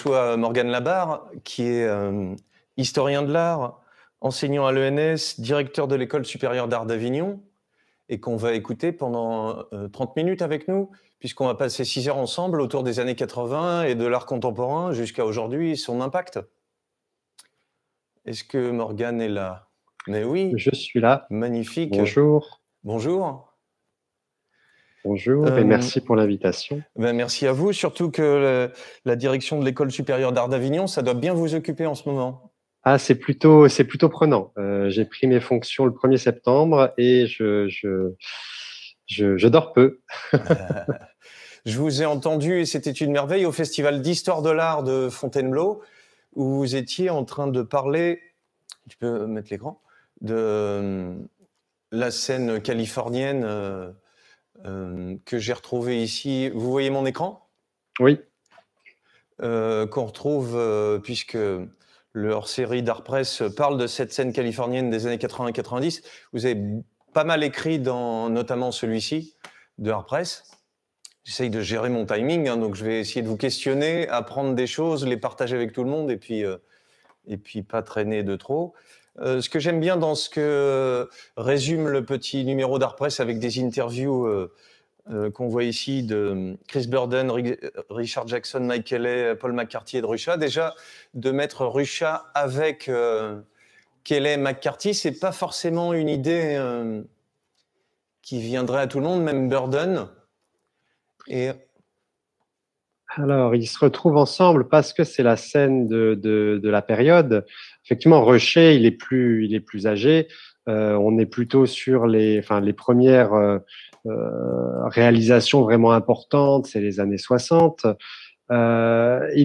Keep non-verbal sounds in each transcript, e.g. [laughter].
soit euh, Morgane Labarre, qui est euh, historien de l'art, enseignant à l'ENS, directeur de l'École supérieure d'art d'Avignon, et qu'on va écouter pendant 30 euh, minutes avec nous, puisqu'on va passer 6 heures ensemble autour des années 80 et de l'art contemporain jusqu'à aujourd'hui son impact. Est-ce que Morgane est là Mais oui. Je suis là. Magnifique. Bonjour. Bonjour. Bonjour et euh, merci pour l'invitation. Ben, merci à vous, surtout que la direction de l'École supérieure d'art d'Avignon, ça doit bien vous occuper en ce moment. Ah, c'est plutôt, c'est plutôt prenant. Euh, j'ai pris mes fonctions le 1er septembre et je, je, dors peu. [laughs] je vous ai entendu et c'était une merveille au Festival d'histoire de l'art de Fontainebleau où vous étiez en train de parler, tu peux mettre l'écran, de hum, la scène californienne. Euh, euh, que j'ai retrouvé ici. Vous voyez mon écran Oui. Euh, qu'on retrouve, euh, puisque le hors-série d'Art Press parle de cette scène californienne des années 80-90. Vous avez pas mal écrit dans notamment celui-ci de Art Press. J'essaye de gérer mon timing, hein, donc je vais essayer de vous questionner, apprendre des choses, les partager avec tout le monde et puis, et puis pas traîner de trop. Euh, ce que j'aime bien dans ce que résume le petit numéro d'Art Press avec des interviews euh, euh, qu'on voit ici de Chris Burden, Richard Jackson, Michael Kelly, Paul McCarthy et de Rucha. déjà de mettre Rucha avec Kelly McCarthy, c'est pas forcément une idée qui viendrait à tout le monde, même Burden. Et alors, ils se retrouvent ensemble parce que c'est la scène de, de, la période. Effectivement, Rocher, il est plus, il est plus âgé. Euh, on est plutôt sur les, enfin, les premières euh, euh, réalisations vraiment importantes, c'est les années 60. il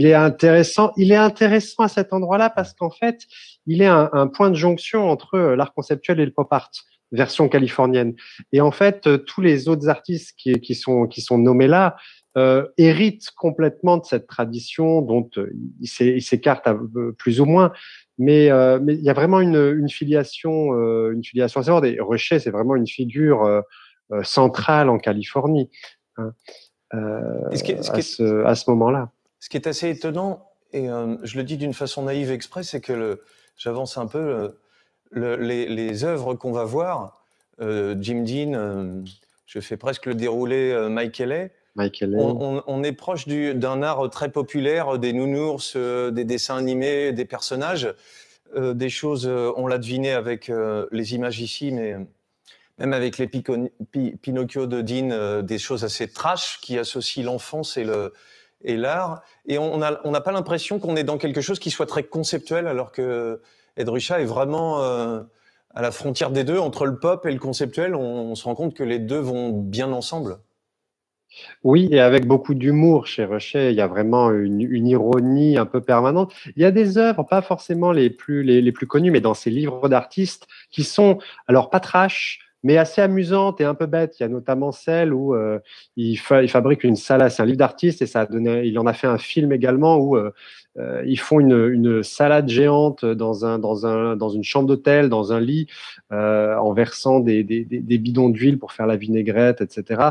est intéressant, il est intéressant à cet endroit-là parce qu'en fait, il est un, un, point de jonction entre l'art conceptuel et le pop art version californienne. Et en fait, tous les autres artistes qui, qui sont qui sont nommés là, euh, hérite complètement de cette tradition dont euh, il s'écarte euh, plus ou moins. Mais, il y a vraiment une, filiation, une filiation assez Et Rocher, c'est vraiment une figure centrale en Californie à, ce, moment-là. Ce qui est assez étonnant, et je le dis d'une façon naïve exprès, c'est que j'avance un peu, les, les, œuvres qu'on va voir, Jim Dean, je fais presque le déroulé Michael Hay, on, est proche d'un art très populaire, des nounours, euh, des dessins animés, des personnages, euh, des choses, euh, on l'a deviné avec les images ici, mais même avec les Pinocchio de Dean, des choses assez trash qui associent l'enfance et l'art. Et on n'a pas l'impression qu'on est dans quelque chose qui soit très conceptuel, alors que Ruscha est vraiment à la frontière des deux, entre le pop et le conceptuel. on se rend compte que les deux vont bien ensemble. Oui, et avec beaucoup d'humour chez Rocher, il y a vraiment une, ironie un peu permanente. Il y a des œuvres, pas forcément les plus, les, plus connues, mais dans ces livres d'artistes qui sont, alors pas trash, mais assez amusante et un peu bête. Il y a notamment celle où euh, il, fabrique une salade, c'est un livre d'artiste et ça a donné, il en a fait un film également où euh, euh, ils font une, une, salade géante dans, un, dans, un, dans une chambre d'hôtel, dans un lit, en versant des, des, des bidons d'huile pour faire la vinaigrette, etc.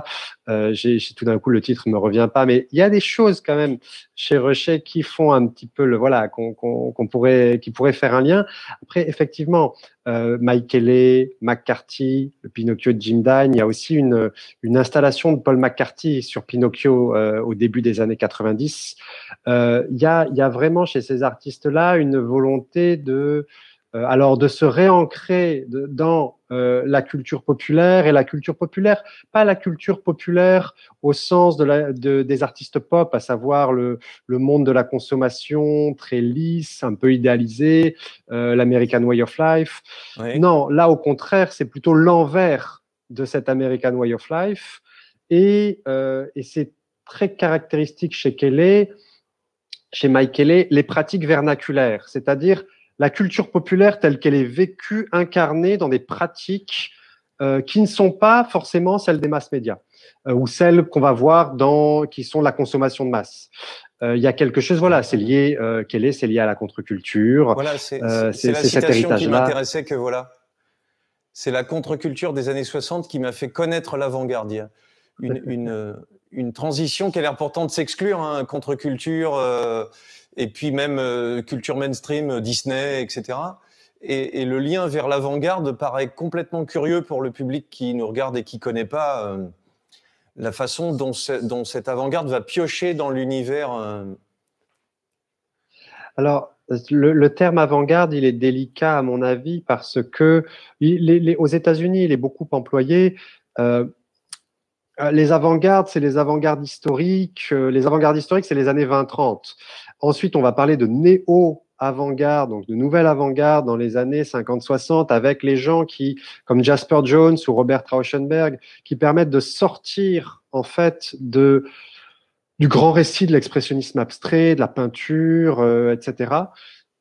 J'ai tout d'un coup le titre me revient pas, mais il y a des choses quand même chez Rocher qui font un petit peu le voilà qu'on pourrait qui pourrait faire un lien. Après effectivement euh, Mike Michael McCarthy, Pinocchio de Jim Dine. Il y a aussi une, installation de Paul McCarthy sur Pinocchio euh, au début des années 90. Euh, il, il y a vraiment chez ces artistes-là une volonté de euh, alors de se réancrer dans euh, la culture populaire et la culture populaire, pas la culture populaire au sens des artistes pop, à savoir le, monde de la consommation très lisse, un peu idéalisé, euh, l'American Way of Life. Non, là au contraire, c'est plutôt l'envers de cet American Way of Life. Et, et c'est très caractéristique chez Kelly, chez Mike Kelly, les pratiques vernaculaires, c'est-à-dire la culture populaire telle qu'elle est vécue, incarnée dans des pratiques euh, qui ne sont pas forcément celles des masses médias euh, ou celles qu'on va voir dans qui sont la consommation de masse. Euh, il y a quelque chose, voilà, c'est lié, quel est, c'est lié à la contre-culture. Voilà, c'est la citation qui m'intéressait que voilà, c'est la contre-culture des années 60 qui m'a fait connaître lavant garde Une, une, transition qui a l'air pourtant de s'exclure, hein, contre-culture et puis même euh, culture mainstream, euh, Disney, etc. Et, le lien vers l'avant-garde paraît complètement curieux pour le public qui nous regarde et qui ne connaît pas euh, la façon dont, dont cette avant-garde va piocher dans l'univers. Alors, le, terme avant-garde, il est délicat à mon avis parce que aux États-Unis, il est beaucoup employé. Euh, les avant-gardes, c'est les avant-gardes historiques. Euh, les avant-gardes historiques, c'est les années 20-30. Ensuite, on va parler de néo avant-garde, donc de nouvelle avant-garde dans les années 50-60 avec les gens qui, comme Jasper Jones ou Robert Rauschenberg, qui permettent de sortir en fait de du grand récit de l'expressionnisme abstrait, de la peinture, euh, etc.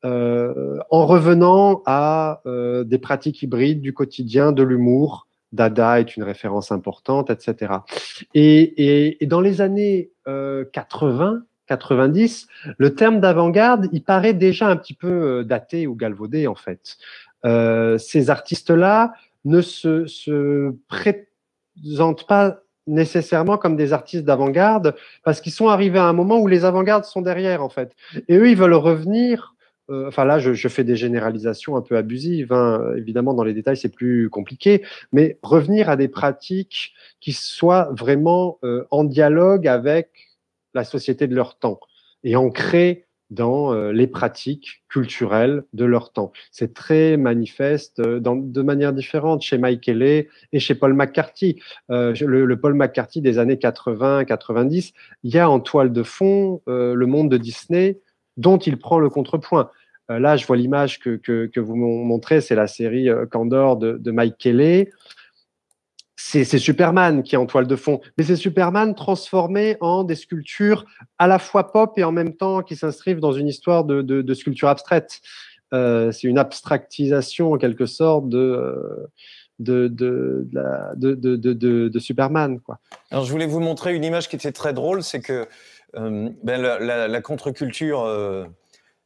en revenant à des pratiques hybrides du quotidien, de l'humour, Dada est une référence importante, etc. Et, dans les années 80, euh, 90, le terme d'avant-garde, il paraît déjà un petit peu euh, daté ou galvaudé en fait. Euh, ces artistes-là ne se, se présentent pas nécessairement comme des artistes d'avant-garde parce qu'ils sont arrivés à un moment où les avant-gardes sont derrière en fait. Et eux, ils veulent revenir euh, enfin là, je, fais des généralisations un peu abusives. Hein. Évidemment, dans les détails, c'est plus compliqué. Mais revenir à des pratiques qui soient vraiment euh, en dialogue avec la société de leur temps et ancrées dans euh, les pratiques culturelles de leur temps. C'est très manifeste dans, de manière différente chez Mike Kelly et chez Paul McCarthy. Le, le, Paul McCarthy des années 80-90, il y a en toile de fond le monde de Disney dont il prend le contrepoint. Euh, là, je vois l'image que, que, que, vous montrez, c'est la série euh, Candor de, Mike Kelly. C'est Superman qui est en toile de fond, mais c'est Superman transformé en des sculptures à la fois pop et en même temps qui s'inscrivent dans une histoire de, sculpture abstraite. Euh, c'est une abstractisation en quelque sorte de, de, de, de, de Superman. Quoi. Alors je voulais vous montrer une image qui était très drôle, c'est que euh, ben la, contre-culture, euh,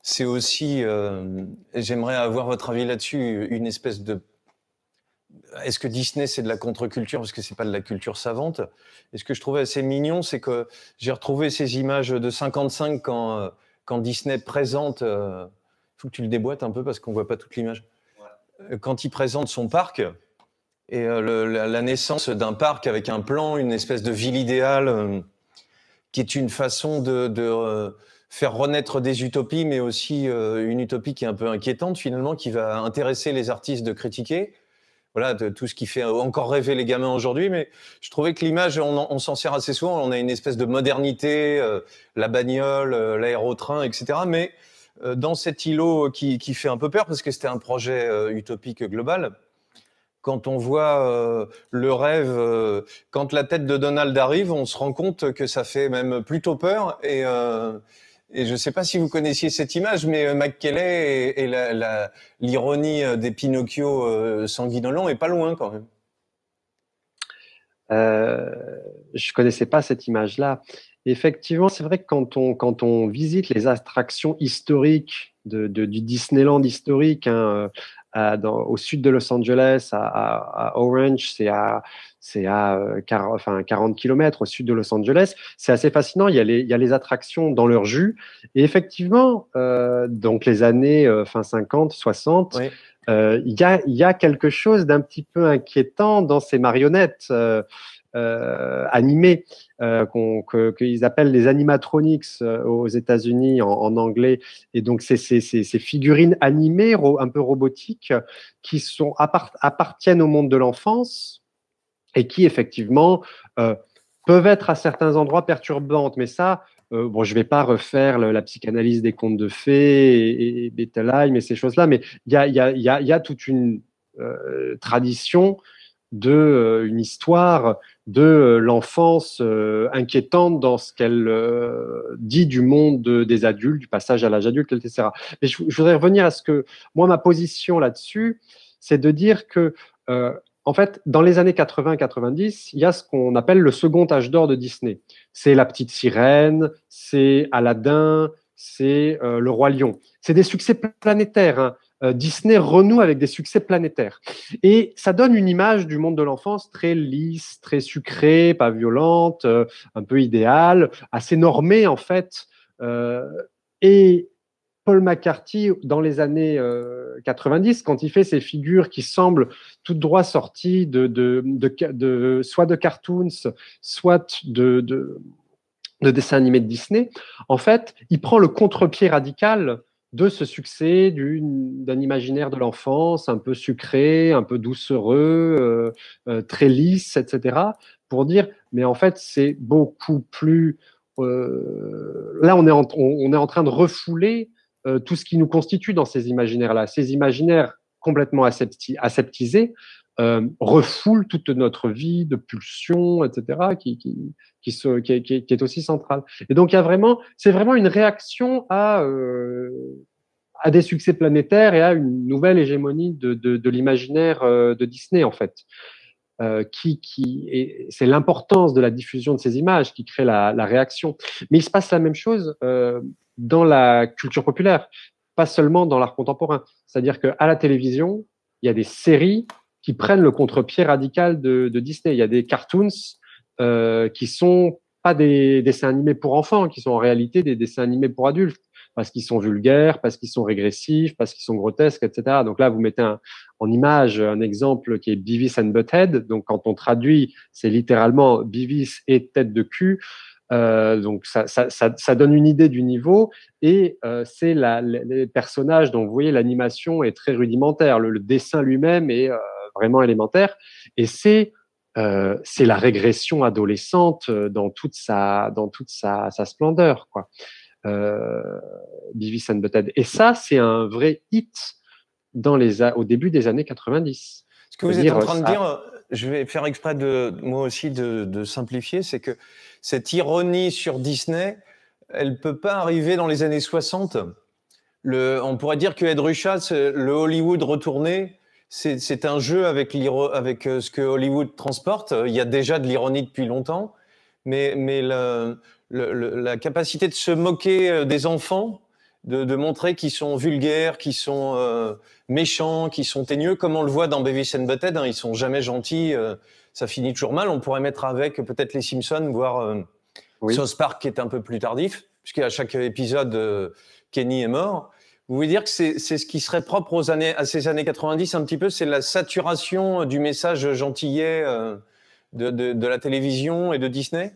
c'est aussi, euh, j'aimerais avoir votre avis là-dessus, une espèce de... Est-ce que Disney, c'est de la contre-culture parce que c'est pas de la culture savante Et ce que je trouvais assez mignon, c'est que j'ai retrouvé ces images de 55 quand, quand Disney présente... Il faut que tu le déboîtes un peu parce qu'on voit pas toute l'image. Quand il présente son parc, et la, naissance d'un parc avec un plan, une espèce de ville idéale qui est une façon de, euh, faire renaître des utopies, mais aussi euh, une utopie qui est un peu inquiétante finalement, qui va intéresser les artistes de critiquer. Voilà, de tout ce qui fait encore rêver les gamins aujourd'hui, mais je trouvais que l'image, on, s'en sert assez souvent, on a une espèce de modernité, euh, la bagnole, l'aérotrain, etc. Mais dans cet îlot qui, qui, fait un peu peur, parce que c'était un projet utopique global, quand on voit euh, le rêve, euh, quand la tête de Donald arrive, on se rend compte que ça fait même plutôt peur. Et, euh, je ne sais pas si vous connaissiez cette image, mais McKelley et, l'ironie des Pinocchio sanguinolents est pas loin quand même. je ne connaissais pas cette image-là. Effectivement, c'est vrai que quand on, quand on visite les attractions historiques du Disneyland historique, hein, dans, au sud de Los Angeles, à, à, Orange, c'est à, c'est à 40, euh, enfin 40 km au sud de Los Angeles. C'est assez fascinant. Il y, a les, il y, a les, attractions dans leur jus. Et effectivement, euh, donc les années euh, fin 50, 60, euh, il, y a, il y a quelque chose d'un petit peu inquiétant dans ces marionnettes. Euh, euh, animés euh, qu'ils appellent les animatronics euh, aux États-Unis en, anglais. Et donc, c'est ces figurines animées, un peu robotiques, qui sont, appartiennent au monde de l'enfance et qui, effectivement, peuvent être à certains endroits perturbantes. Mais ça, bon, je ne vais pas refaire la psychanalyse des contes de fées et, et et ces choses-là, mais il y a, toute une tradition de une histoire de euh, l'enfance euh, inquiétante dans ce qu'elle euh, dit du monde des adultes, du passage à l'âge adulte, etc. Mais je, voudrais revenir à ce que moi, ma position là-dessus, c'est de dire que en fait, dans les années 80-90, il y a ce qu'on appelle le second âge d'or de Disney. C'est La Petite Sirène, c'est Aladdin, c'est Le Roi Lion. C'est des succès planétaires. Hein. Euh, Disney renoue avec des succès planétaires. Et ça donne une image du monde de l'enfance très lisse, très sucrée, pas violente, euh, un peu idéale, assez normée en fait. Euh, et Paul McCarthy, dans les années 90, quand il fait ces figures qui semblent tout droit sorties de, soit de cartoons, soit de, de, dessins animés de Disney, en fait, il prend le contre-pied radical de ce succès d'un imaginaire de l'enfance un peu sucré, un peu doucereux, euh, euh, très lisse, etc., pour dire, mais en fait, c'est beaucoup plus... Euh, là, on est, en, on, est en train de refouler tout ce qui nous constitue dans ces imaginaires-là. Ces imaginaires complètement aseptisés euh, refoule toute notre vie de pulsions, etc., qui, est aussi centrale. Et donc, il y vraiment, c'est vraiment une réaction euh, à, des succès planétaires et à une nouvelle hégémonie de, l'imaginaire euh, de Disney, en fait. qui, c'est l'importance de la diffusion de ces images qui crée la, réaction. Mais il se passe la même chose dans la culture populaire, pas seulement dans l'art contemporain. C'est-à-dire qu'à la télévision, il y a des séries qui prennent le contre-pied radical de, de, Disney. Il y a des cartoons euh, qui sont pas des dessins animés pour enfants, qui sont en réalité des dessins animés pour adultes, parce qu'ils sont vulgaires, parce qu'ils sont régressifs, parce qu'ils sont grotesques, etc. Donc là, vous mettez un, en image un exemple qui est Beavis and Butthead. Donc quand on traduit, c'est littéralement Beavis et tête de cul. Euh, donc ça, ça, ça, ça, donne une idée du niveau et euh, c'est les personnages dont vous voyez l'animation est très rudimentaire, le, dessin lui-même est euh, vraiment élémentaire. Et c'est euh, c'est la régression adolescente euh, dans toute sa dans toute sa, splendeur quoi. Euh, and Butthead. Et ça, c'est un vrai hit dans les au début des années 90. Ce que vous êtes en euh, train de dire, je vais faire exprès de moi aussi de, simplifier, c'est que cette ironie sur Disney, elle peut pas arriver dans les années 60. Le, on pourrait dire que Ed le Hollywood retourné, c'est un jeu avec, avec euh, ce que Hollywood transporte. Il y a déjà de l'ironie depuis longtemps, mais, la, capacité de se moquer euh, des enfants, de, montrer qu'ils sont vulgaires, qu'ils sont euh, méchants, qu'ils sont teigneux, comme on le voit dans Baby and Butthead, hein, ils sont jamais gentils, ça finit toujours mal. On pourrait mettre avec peut-être les Simpsons, voire South Park qui est un peu plus tardif, puisqu'à chaque épisode, Kenny est mort. Vous voulez dire que c'est ce qui serait propre aux années, à ces années 90 un petit peu, c'est la saturation euh, du message gentillet euh, de, la télévision et de Disney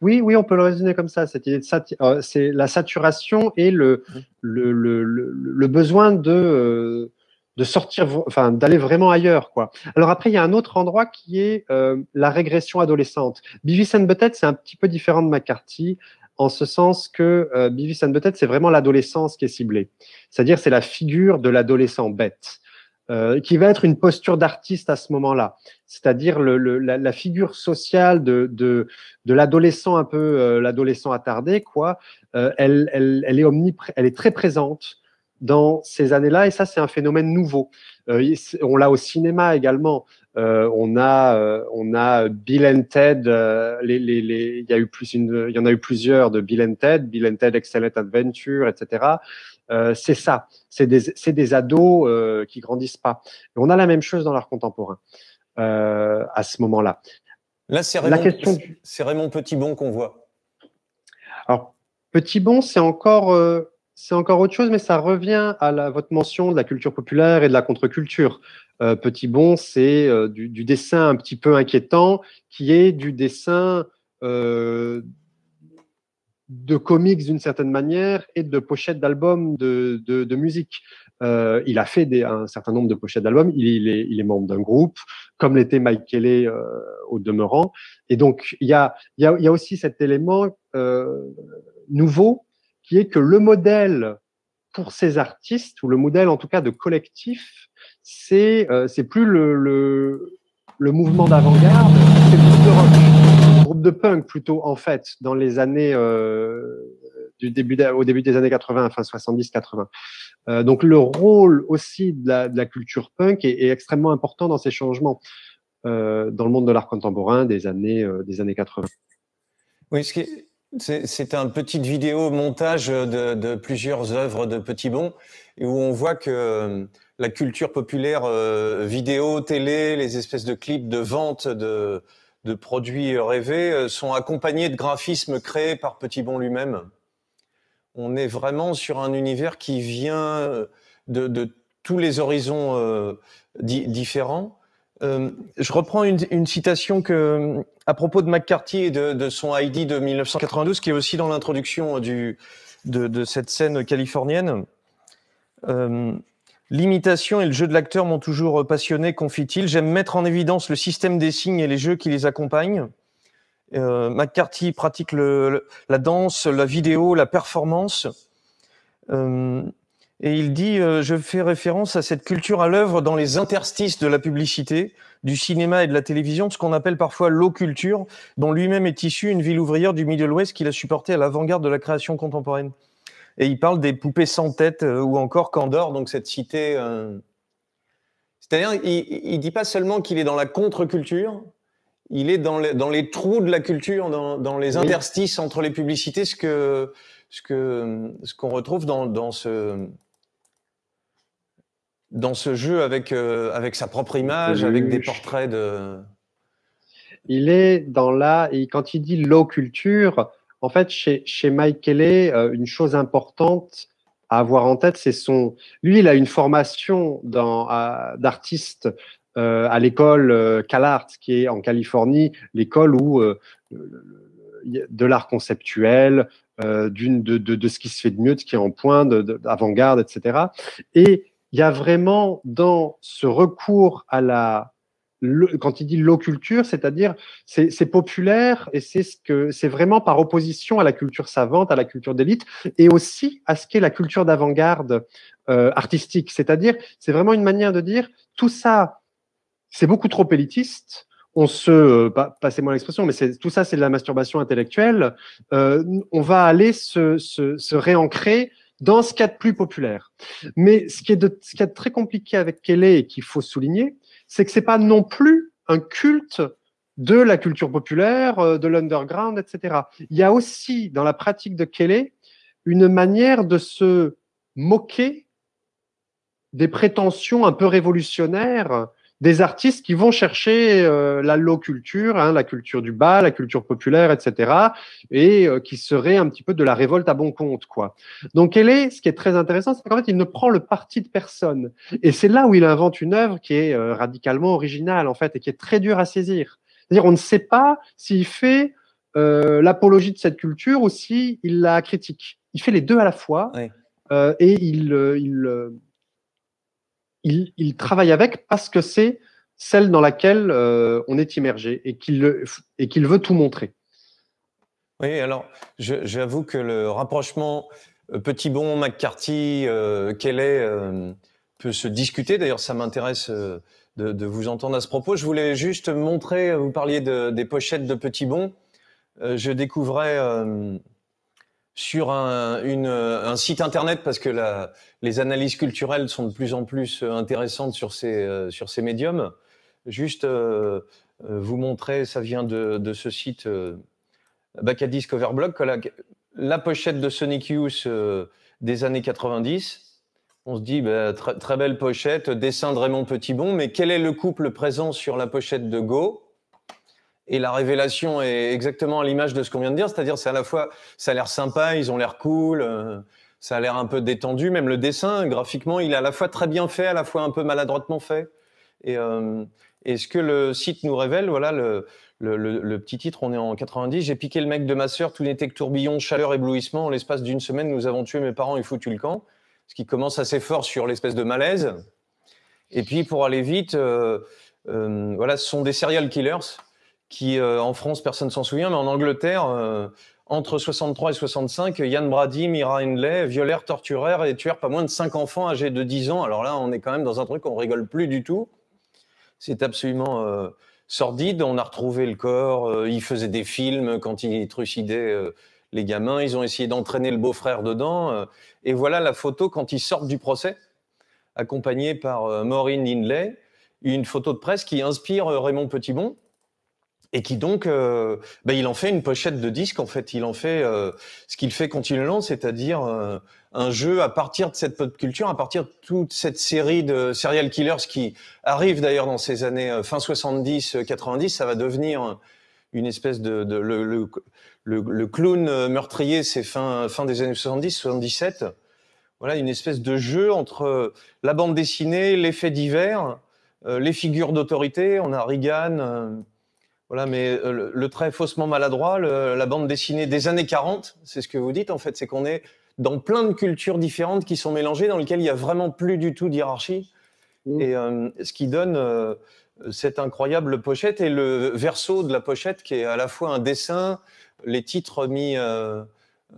oui, oui, on peut le résumer comme ça. Euh, c'est la saturation et le, le, besoin de de sortir, enfin d'aller vraiment ailleurs, quoi. Alors après, il y a un autre endroit qui est la régression adolescente. Beavis and Butthead, c'est un petit peu différent de McCarthy en ce sens que euh, Beavis and c'est vraiment l'adolescence qui est ciblée. C'est-à-dire, c'est la figure de l'adolescent bête, euh, qui va être une posture d'artiste à ce moment-là. C'est-à-dire le, le, la, figure sociale de, de, de l'adolescent un peu, euh, l'adolescent attardé, quoi. Euh, elle, elle, elle, est elle est très présente dans ces années-là, et ça, c'est un phénomène nouveau. Euh, on l'a au cinéma également. Euh, on a euh, on a Bill and Ted. Euh, il y a eu plus y en a eu plusieurs de Bill and Ted, Bill and Ted Excellent Adventure, etc. c'est ça. C'est des ados qui grandissent pas. on a la même chose dans l'art contemporain à ce moment-là. Là, c'est Raymond, question... Raymond Petitbon qu'on voit. Alors Petitbon, c'est encore c'est encore autre chose, mais ça revient à votre mention de la culture populaire et de la contre-culture. Euh, petit Bon, c'est euh, du, dessin un petit peu inquiétant, qui est du dessin euh, de comics d'une certaine manière et de pochettes d'albums de, musique. il a fait un certain nombre de pochettes d'albums, il, est, membre d'un groupe, comme l'était Mike Kelly au demeurant. Et donc, il y a, y a, aussi cet élément nouveau qui est que le modèle pour ces artistes, ou le modèle en tout cas de collectif, c'est euh, c'est plus le, le, mouvement d'avant-garde, c'est le groupe de rock, groupe de punk plutôt en fait, dans les années euh, du début au début des années 80, fin 70-80. Euh, donc le rôle aussi de la, de la culture punk est, extrêmement important dans ces changements euh, dans le monde de l'art contemporain des années euh, des années 80. Oui, ce qui est c'est un petit vidéo montage de, plusieurs œuvres de Petit Bon, où on voit que euh, la culture populaire euh, vidéo, télé, les espèces de clips de vente de, produits rêvés euh, sont accompagnés de graphismes créés par Petit Bon lui-même. On est vraiment sur un univers qui vient de, tous les horizons différents. Euh, je reprends une, citation que, à propos de McCarthy et de, son ID de 1992, qui est aussi dans l'introduction euh, de, de, cette scène californienne. Euh, L'imitation et le jeu de l'acteur m'ont toujours passionné, confie-t-il. J'aime mettre en évidence le système des signes et les jeux qui les accompagnent. Euh, McCarthy pratique la danse, la vidéo, la performance. Euh, et il dit euh, je fais référence à cette culture à l'œuvre dans les interstices de la publicité, du cinéma et de la télévision, ce qu'on appelle parfois l'eau-culture, dont lui-même est issu une ville ouvrière du Middle West qu'il a supporté à l'avant-garde de la création contemporaine. Et il parle des poupées sans tête euh, ou encore Candor, donc cette cité. Euh, c'est-à-dire, il ne dit pas seulement qu'il est dans la contre-culture, il est dans les, dans les, trous de la culture, dans, dans les interstices entre les publicités, ce que ce qu'on ce qu'on retrouve dans, dans ce dans ce jeu avec, euh, avec sa propre image, avec des portraits de. Il est dans la. Et quand il dit low culture, en fait, chez, chez Kelly, euh, une chose importante à avoir en tête, c'est son. Lui, il a une formation d'artiste euh, à l'école CalArts, qui est en Californie, l'école où. de l'art conceptuel, d'une de, de, de, ce qui se fait de mieux, de ce qui est en point, d'avant-garde, etc. Et il y a vraiment dans ce recours à la quand il dit l'oculture, c'est-à-dire c'est populaire et c'est ce que c'est vraiment par opposition à la culture savante, à la culture d'élite et aussi à ce qu'est la culture d'avant-garde euh, artistique. C'est-à-dire c'est vraiment une manière de dire tout ça, c'est beaucoup trop élitiste. On se, euh, passez-moi l'expression, mais tout ça, c'est de la masturbation intellectuelle. Euh, on va aller se, se, se réancrer dans ce cas de plus populaire. Mais ce qui est de, ce très compliqué avec Kelly et qu'il faut souligner, c'est que c'est pas non plus un culte de la culture populaire, euh, de l'underground, etc. Il y a aussi dans la pratique de Kelly une manière de se moquer des prétentions un peu révolutionnaires des artistes qui vont chercher euh, la low culture, hein, la culture du bas, la culture populaire, etc., et euh, qui serait un petit peu de la révolte à bon compte, quoi. Donc, elle est, ce qui est très intéressant, c'est qu'en fait, il ne prend le parti de personne, et c'est là où il invente une œuvre qui est euh, radicalement originale, en fait, et qui est très dure à saisir. C'est-à-dire, on ne sait pas s'il fait l'apologie de cette culture ou s'il la critique. Il fait les deux à la fois, et il, il il, travaille avec parce que c'est celle dans laquelle euh, on est immergé et qu'il veut tout montrer. Oui, alors j'avoue que le rapprochement euh, Petit Bon, McCarthy, qu'elle euh, est, peut se discuter. D'ailleurs, ça m'intéresse de, vous entendre à ce propos. Je voulais juste montrer, vous parliez des pochettes de Petit Bon. je découvrais sur un, site internet parce que les analyses culturelles sont de plus en plus euh, intéressantes sur ces, euh, sur ces médiums. Juste euh, vous montrer, ça vient de, ce site euh, Bacadis Coverblock, la, pochette de Sonic Youth des années 90. On se dit, bah, très, très belle pochette, dessin de Raymond Petitbon, mais quel est le couple présent sur la pochette de Go et la révélation est exactement à l'image de ce qu'on vient de dire, c'est-à-dire c'est à la fois ça a l'air sympa, ils ont l'air cool, euh, ça a l'air un peu détendu, même le dessin graphiquement il est à la fois très bien fait, à la fois un peu maladroitement fait. Et, euh, ce que le site nous révèle, voilà le, le, petit titre, on est en 90, j'ai piqué le mec de ma sœur, tout n'était que tourbillon, chaleur, éblouissement. En l'espace d'une semaine, nous avons tué mes parents et foutu le camp, ce qui commence assez fort sur l'espèce de malaise. Et puis pour aller vite, euh, voilà, ce sont des serial killers qui euh, en France personne s'en souvient, mais en Angleterre, euh, entre 63 et 65, Yann Brady, Mira Hindley violèrent, torturèrent et tuèrent pas moins de 5 enfants âgés de 10 ans. Alors là, on est quand même dans un truc on rigole plus du tout. C'est absolument euh, sordide. On a retrouvé le corps. Il faisait des films quand ils trucidaient les gamins. Ils ont essayé d'entraîner le beau-frère dedans. et voilà la photo quand ils sortent du procès, accompagnés par Maureen Hindley. Une photo de presse qui inspire Raymond Petitbon, et qui donc, euh, bah, il en fait une pochette de disque. En fait, il en fait euh, ce qu'il fait continuellement, c'est-à-dire euh, un jeu à partir de cette pop culture, à partir de toute cette série de serial killers qui arrive d'ailleurs dans ces années fin 70, 90. Ça va devenir une espèce de, le, le, clown meurtrier, c'est fin fin des années 70, 77. Voilà, une espèce de jeu entre la bande dessinée, les faits divers, les figures d'autorité. On a Reagan. Voilà, mais euh, le, trait faussement maladroit, la bande dessinée des années 40, c'est ce que vous dites en fait, c'est qu'on est dans plein de cultures différentes qui sont mélangées, dans lesquelles il n'y a vraiment plus du tout d'hierarchie. Mm. Et euh, ce qui donne euh, cette incroyable pochette et le verso de la pochette qui est à la fois un dessin, les titres mis à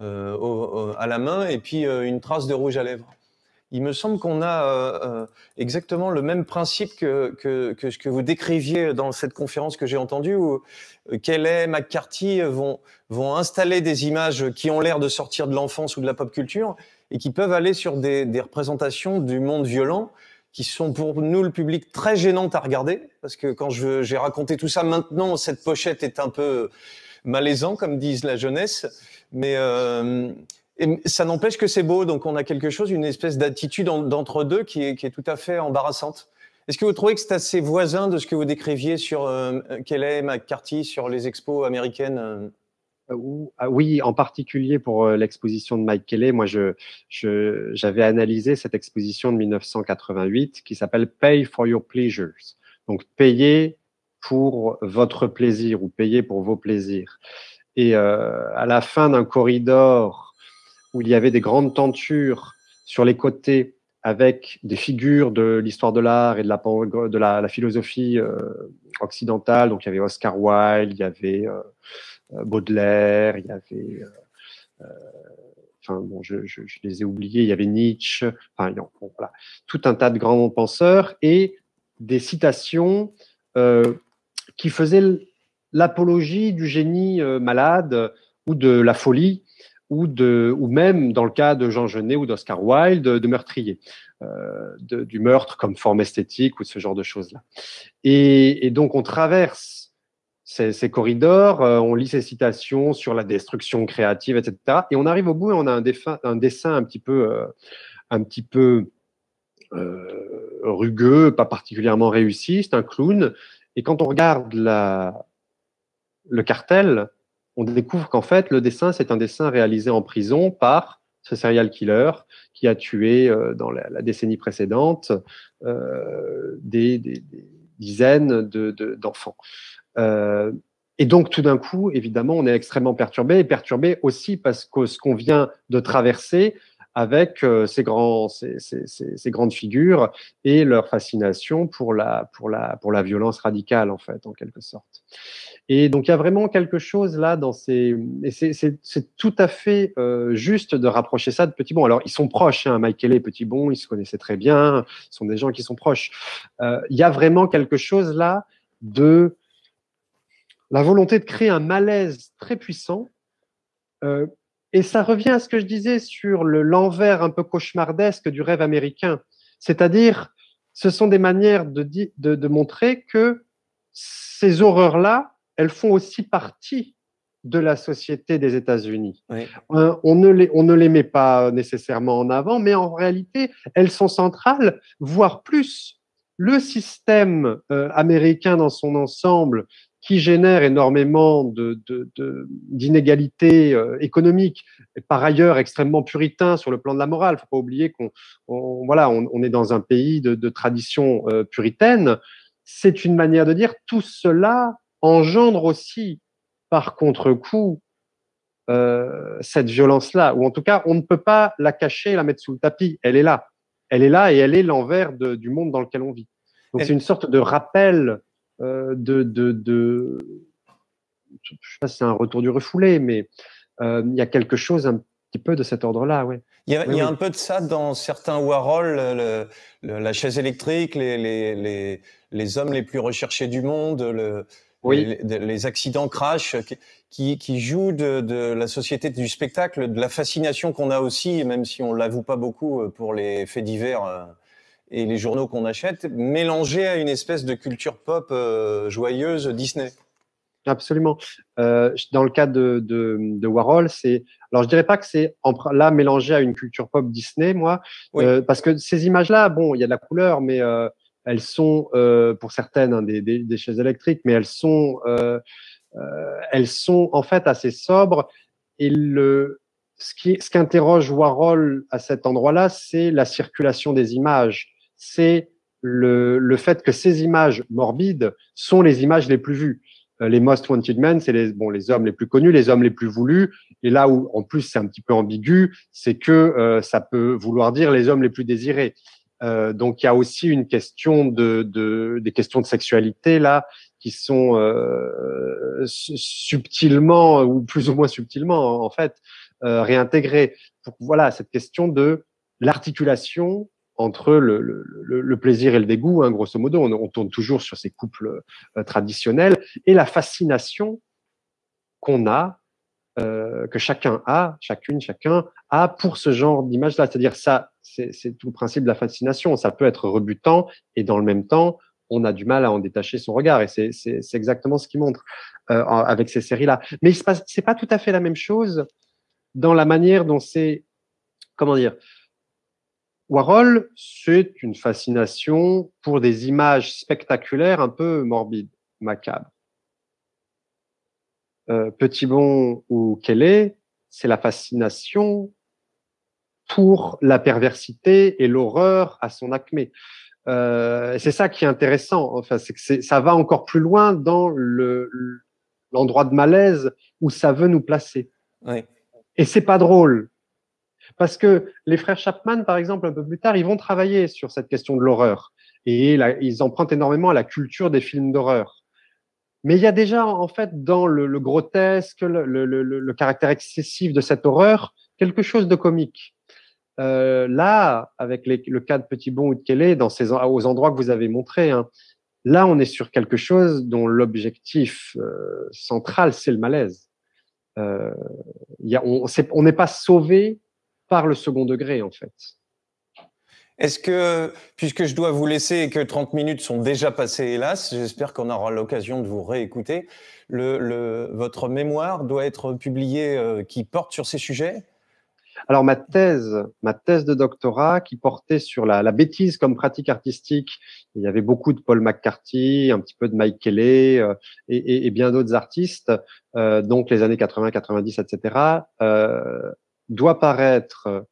la main et puis une trace de rouge à lèvres il me semble qu'on a euh, euh, exactement le même principe que, que, ce que vous décriviez dans cette conférence que j'ai entendue, où euh, Kelly, McCarthy vont, vont installer des images qui ont l'air de sortir de l'enfance ou de la pop culture et qui peuvent aller sur des, des représentations du monde violent qui sont pour nous le public très gênantes à regarder parce que quand j'ai raconté tout ça maintenant cette pochette est un peu malaisant comme disent la jeunesse mais et ça n'empêche que c'est beau, donc on a quelque chose, une espèce d'attitude d'entre-deux qui est, tout à fait embarrassante. Est-ce que vous trouvez que c'est assez voisin de ce que vous décriviez sur Kelly, euh, McCarthy, sur les expos américaines euh? Euh, ah oui, en particulier pour l'exposition de Mike Kelly. Moi, je, j'avais analysé cette exposition de 1988 qui s'appelle Pay for Your Pleasures. Donc, payer pour votre plaisir ou payer pour vos plaisirs. Et à la fin d'un corridor où il y avait des grandes tentures sur les côtés avec des figures de l'histoire de l'art et de la, de la, philosophie euh, occidentale. Donc il y avait Oscar Wilde, il y avait euh, euh, Baudelaire, il y avait... enfin bon, je, les ai oubliés, il y avait Nietzsche, enfin voilà, tout un tas de grands penseurs et des citations qui faisaient l'apologie du génie malade ou de la folie ou, de, ou même dans le cas de Jean Genet ou d'Oscar Wilde, de meurtrier, euh, du meurtre comme forme esthétique ou ce genre de choses-là. Et, donc on traverse ces, corridors, euh, on lit ces citations sur la destruction créative, etc. Et on arrive au bout et on a un, un dessin un petit peu, euh, un petit peu rugueux, pas particulièrement réussi, c'est un clown. Et quand on regarde la, le cartel, on découvre qu'en fait, le dessin, c'est un dessin réalisé en prison par ce serial killer qui a tué euh, dans la, décennie précédente euh, des, dizaines d'enfants. Euh, et donc tout d'un coup, évidemment, on est extrêmement perturbé, et perturbé aussi parce que ce qu'on vient de traverser, avec euh, ces, grands, ces, grandes figures et leur fascination pour la, pour, la, pour la violence radicale, en fait, en quelque sorte. Et donc, il y a vraiment quelque chose là dans ces. Et c'est tout à fait euh, juste de rapprocher ça de Petitbon. Bon. Alors, ils sont proches, hein, Michael et Petitbon, Bon, ils se connaissaient très bien, ce sont des gens qui sont proches. Euh, il y a vraiment quelque chose là de la volonté de créer un malaise très puissant. Euh, et ça revient à ce que je disais sur l'envers un peu cauchemardesque du rêve américain. C'est-à-dire, ce sont des manières de, montrer que ces horreurs-là, elles font aussi partie de la société des États-Unis. Euh, on, ne les, met pas nécessairement en avant, mais en réalité, elles sont centrales, voire plus. Le système euh, américain dans son ensemble, qui génère énormément d'inégalités de, euh, économiques, et par ailleurs extrêmement puritain sur le plan de la morale. Il ne faut pas oublier qu'on voilà, on, est dans un pays de, tradition euh, puritaine. C'est une manière de dire tout cela engendre aussi, par contre-coup, euh, cette violence-là, ou en tout cas, on ne peut pas la cacher, la mettre sous le tapis. Elle est là. Elle est là et elle est l'envers du monde dans lequel on vit. Donc, c'est une sorte de rappel euh, de, Je sais pas c'est un retour du refoulé, mais euh, il y a quelque chose un petit peu de cet ordre-là. Il y a, un peu de ça dans certains Warhol, la chaise électrique, les, hommes les plus recherchés du monde, les, accidents crash, qui, jouent de, de, la société du spectacle, de la fascination qu'on a aussi, même si on l'avoue pas beaucoup euh, pour les faits divers et les journaux qu'on achète mélangés à une espèce de culture pop euh, joyeuse Disney. Absolument. Euh, dans le cas de, de, Warhol, c'est alors je dirais pas que c'est là mélangé à une culture pop Disney, moi, euh, parce que ces images-là, bon, il y a de la couleur, mais elles sont pour certaines hein, des, des, des, chaises électriques, mais elles sont elles sont en fait assez sobres. Et le, ce qui ce qu'interroge Warhol à cet endroit-là, c'est la circulation des images c'est le, le, fait que ces images morbides sont les images les plus vues. Euh, les most wanted men, c'est les, bon, les hommes les plus connus, les hommes les plus voulus. Et là où, en plus, c'est un petit peu ambigu, c'est que euh, ça peut vouloir dire les hommes les plus désirés. Euh, donc, il y a aussi une question de, de, des questions de sexualité là qui sont subtilement ou plus ou moins subtilement en, fait réintégrées. voilà cette question de l'articulation entre le, plaisir et le dégoût, hein, grosso modo, on, tourne toujours sur ces couples euh, traditionnels, et la fascination qu'on a, euh, que chacun a, chacune, chacun a pour ce genre d'image-là. C'est-à-dire ça, c'est tout le principe de la fascination. Ça peut être rebutant, et dans le même temps, on a du mal à en détacher son regard, et c'est exactement ce qu'il montre euh, avec ces séries-là. Mais ce n'est pas tout à fait la même chose dans la manière dont c'est, comment dire, Warhol, c'est une fascination pour des images spectaculaires un peu morbides, macabres. Euh, Petit Bon ou Kelly, c'est la fascination pour la perversité et l'horreur à son acmé. Euh, c'est ça qui est intéressant. Enfin, c'est que ça va encore plus loin dans l'endroit de malaise où ça veut nous placer. Et Et c'est pas drôle. Parce que les frères Chapman, par exemple, un peu plus tard, ils vont travailler sur cette question de l'horreur. Et là, ils empruntent énormément à la culture des films d'horreur. Mais il y a déjà, en fait, dans le, grotesque, le, caractère excessif de cette horreur, quelque chose de comique. Euh, là, avec le cas de Petit Bon ou de Kelly, dans ces, aux endroits que vous avez montrés, hein, là, on est sur quelque chose dont l'objectif euh, central, c'est le malaise. Euh, y a, on n'est pas sauvé par le second degré, en fait. Est-ce que, puisque je dois vous laisser et que 30 minutes sont déjà passées, hélas, j'espère qu'on aura l'occasion de vous réécouter, le, votre mémoire doit être publiée euh, qui porte sur ces sujets Alors, ma thèse, ma thèse de doctorat qui portait sur la, la, bêtise comme pratique artistique, il y avait beaucoup de Paul McCarthy, un petit peu de Mike Kelly euh, et, bien d'autres artistes, euh, donc les années 80, 90, etc., doit paraître,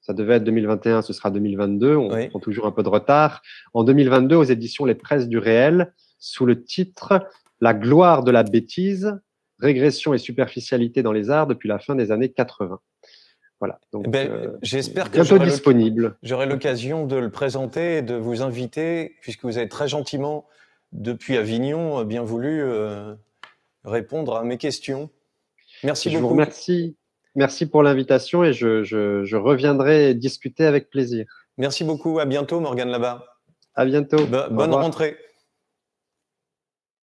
ça devait être 2021, ce sera 2022, on prend toujours un peu de retard, en 2022 aux éditions Les Presses du Réel, sous le titre La gloire de la bêtise, régression et superficialité dans les arts depuis la fin des années 80. Voilà. Donc, eh ben, euh, j'espère que j'aurai disponible. J'aurai l'occasion de le présenter et de vous inviter, puisque vous avez très gentiment, depuis Avignon, bien voulu euh, répondre à mes questions. Merci beaucoup. Je vous remercie. Merci pour l'invitation et je, reviendrai discuter avec plaisir. Merci beaucoup. À bientôt, Morgane Labat. À bientôt. bonne rentrée.